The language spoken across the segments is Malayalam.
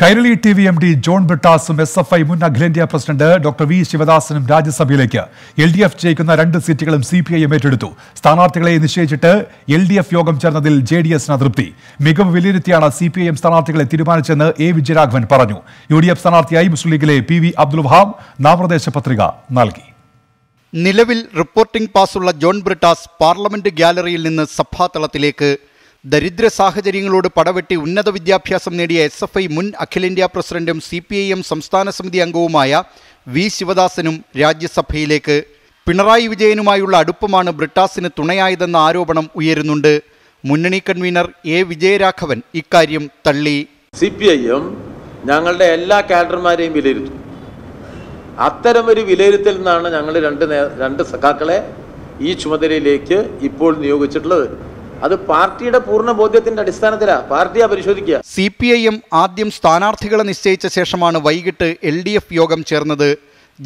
Kairali T V M D John ബ്രിട്ടാസും എസ് എഫ് ഐ മുൻ അഖിലേന്ത്യാ പ്രസിഡന്റ് ഡോക്ടർ വി ശിവദാസനും രാജ്യസഭയിലേക്ക് എൽ ഡി എഫ് ജയിക്കുന്ന രണ്ട് സീറ്റുകളും സി പി ഐ എം ഏറ്റെടുത്തു സ്ഥാനാർത്ഥികളെ നിശ്ചയിച്ചിട്ട് എൽ ഡി എഫ് യോഗം ചേർന്നതിൽ ജെ ഡി എസിന് അതൃപ്തി മികവ് വിലയിരുത്തിയാണ് സി പി ഐ എം സ്ഥാനാർത്ഥികളെ തീരുമാനിച്ചെന്ന് എ വിജയരാഘവൻ പറഞ്ഞു യു ഡി എഫ് സ്ഥാനാർത്ഥിയായി മുസ്ലിം ലീഗിലെ പി വി അബ്ദുൽ വഹാബ് നാമനിർദ്ദേശ പത്രിക നൽകി നിലവിൽ റിപ്പോർട്ടിംഗ് പാസുള്ള ജോൺ ബ്രിട്ടാസ് പാർലമെന്റ് ഗ്യാലറിയിൽ നിന്ന് സഭാതലത്തിലേക്ക് ദരിദ്ര സാഹചര്യങ്ങളോട് പടവെട്ടി ഉന്നത വിദ്യാഭ്യാസം നേടിയ എസ് എഫ് ഐ മുൻ അഖിലേന്ത്യാ പ്രസിഡന്റും സി പി ഐ എം സംസ്ഥാന സമിതി അംഗവുമായ വി ശിവദാസനും രാജ്യസഭയിലേക്ക് പിണറായി വിജയനുമായുള്ള അടുപ്പമാണ് ബ്രിട്ടാസിന് തുണയായതെന്ന ആരോപണം ഉയരുന്നുണ്ട് മുന്നണി കൺവീനർ എ വിജയരാഘവൻ ഇക്കാര്യം തള്ളി സി പി ഐ എം ഞങ്ങളുടെ എല്ലാ കാഡർമാരെയും വിലയിരുത്തും അത്തരമൊരു വിലയിരുത്തൽ നിന്നാണ് ഞങ്ങൾ രണ്ട് രണ്ട് സഖാക്കളെ ഈ ചുമതലയിലേക്ക് ഇപ്പോൾ നിയോഗിച്ചിട്ടുള്ളത് അത് പാർട്ടിയുടെ പൂർണ്ണ ബോധ്യത്തിന്റെ അടിസ്ഥാനത്തിലാണ് പാർട്ടി പരിശോധിക്കുക സി പി ഐ എം ആദ്യം സ്ഥാനാർത്ഥികളെ നിശ്ചയിച്ച ശേഷമാണ് വൈകിട്ട് എൽ ഡി എഫ് യോഗം ചേർന്നത്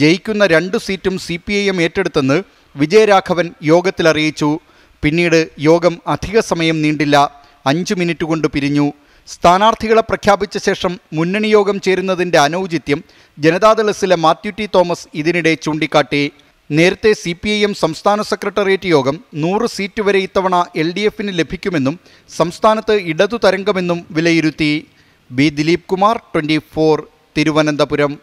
ജയിക്കുന്ന രണ്ടു സീറ്റും സി പി ഐ എം ഏറ്റെടുത്തെന്ന് വിജയരാഘവൻ യോഗത്തിൽ അറിയിച്ചു പിന്നീട് യോഗം അധിക സമയം നീണ്ടില്ല അഞ്ചു മിനിറ്റ് കൊണ്ട് പിരിഞ്ഞു സ്ഥാനാർത്ഥികളെ പ്രഖ്യാപിച്ച ശേഷം മുന്നണി യോഗം ചേരുന്നതിന്റെ അനൌചിത്യം ജനതാദളസിലെ മാത്യു ടി തോമസ് ഇതിനിടെ ചൂണ്ടിക്കാട്ടി നേരത്തെ സി പി ഐ എം സംസ്ഥാന സെക്രട്ടേറിയറ്റ് യോഗം നൂറ് സീറ്റ് വരെ ഇത്തവണ എൽ ഡി എഫിന് ലഭിക്കുമെന്നും സംസ്ഥാനത്ത് ഇടതു തരംഗമെന്നും വിലയിരുത്തി ബി ദിലീപ് കുമാർ ട്വൻറ്റി തിരുവനന്തപുരം